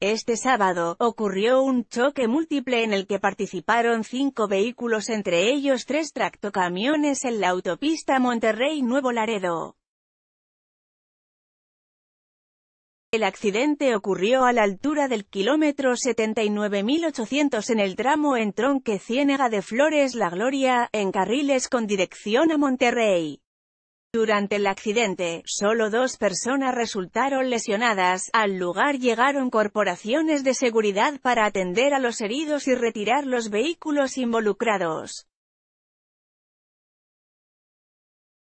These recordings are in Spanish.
Este sábado, ocurrió un choque múltiple en el que participaron cinco vehículos entre ellos tres tractocamiones en la autopista Monterrey-Nuevo Laredo. El accidente ocurrió a la altura del kilómetro 79.800 en el tramo en Tronque Ciénega de Flores La Gloria, en carriles con dirección a Monterrey. Durante el accidente, solo dos personas resultaron lesionadas, al lugar llegaron corporaciones de seguridad para atender a los heridos y retirar los vehículos involucrados.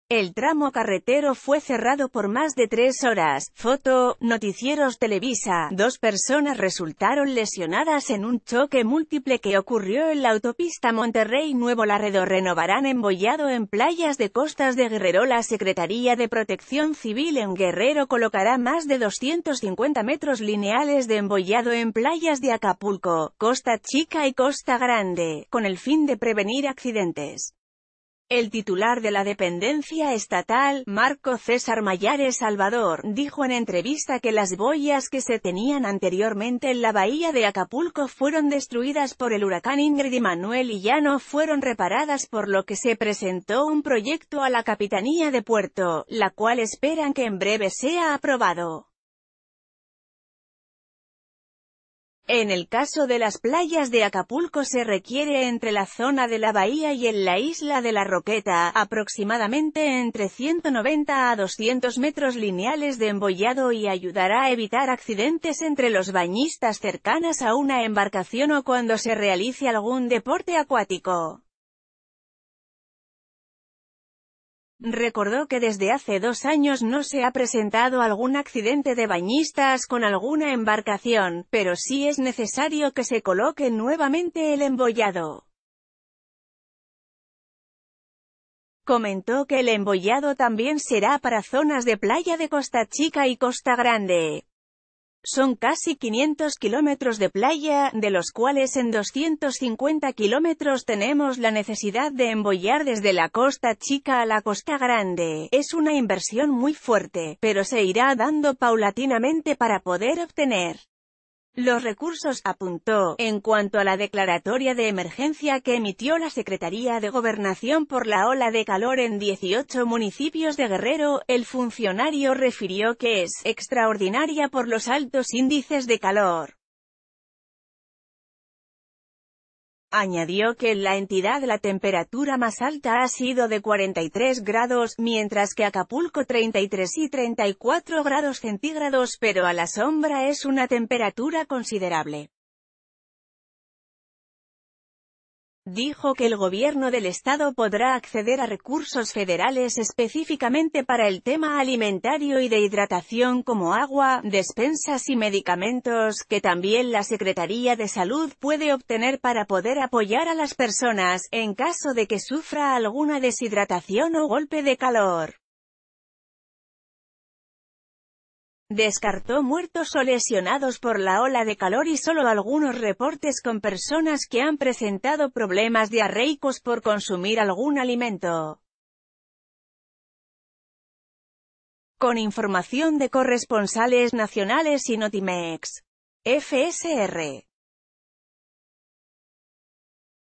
El tramo carretero fue cerrado por más de tres horas. Foto, Noticieros Televisa. Dos personas resultaron lesionadas en un choque múltiple que ocurrió en la autopista Monterrey Nuevo Laredo. Renovarán embollado en playas de costas de Guerrero. La Secretaría de Protección Civil en Guerrero colocará más de 250 metros lineales de embollado en playas de Acapulco, Costa Chica y Costa Grande, con el fin de prevenir accidentes. El titular de la dependencia estatal, Marco César Mayares Salvador, dijo en entrevista que las boyas que se tenían anteriormente en la bahía de Acapulco fueron destruidas por el huracán Ingrid y Manuel y ya no fueron reparadas por lo que se presentó un proyecto a la Capitanía de Puerto, la cual esperan que en breve sea aprobado. En el caso de las playas de Acapulco se requiere entre la zona de la bahía y en la isla de la Roqueta, aproximadamente entre 190 a 200 metros lineales de embollado y ayudará a evitar accidentes entre los bañistas cercanas a una embarcación o cuando se realice algún deporte acuático. Recordó que desde hace dos años no se ha presentado algún accidente de bañistas con alguna embarcación, pero sí es necesario que se coloque nuevamente el embollado. Comentó que el embollado también será para zonas de playa de Costa Chica y Costa Grande. Son casi 500 kilómetros de playa, de los cuales en 250 kilómetros tenemos la necesidad de embollar desde la costa chica a la costa grande. Es una inversión muy fuerte, pero se irá dando paulatinamente para poder obtener los recursos, apuntó, en cuanto a la declaratoria de emergencia que emitió la Secretaría de Gobernación por la ola de calor en 18 municipios de Guerrero, el funcionario refirió que es extraordinaria por los altos índices de calor. Añadió que en la entidad la temperatura más alta ha sido de 43 grados, mientras que Acapulco 33 y 34 grados centígrados pero a la sombra es una temperatura considerable. dijo que el gobierno del estado podrá acceder a recursos federales específicamente para el tema alimentario y de hidratación como agua, despensas y medicamentos, que también la Secretaría de Salud puede obtener para poder apoyar a las personas, en caso de que sufra alguna deshidratación o golpe de calor. Descartó muertos o lesionados por la ola de calor y solo algunos reportes con personas que han presentado problemas diarreicos por consumir algún alimento. Con información de corresponsales nacionales y Notimex. FSR.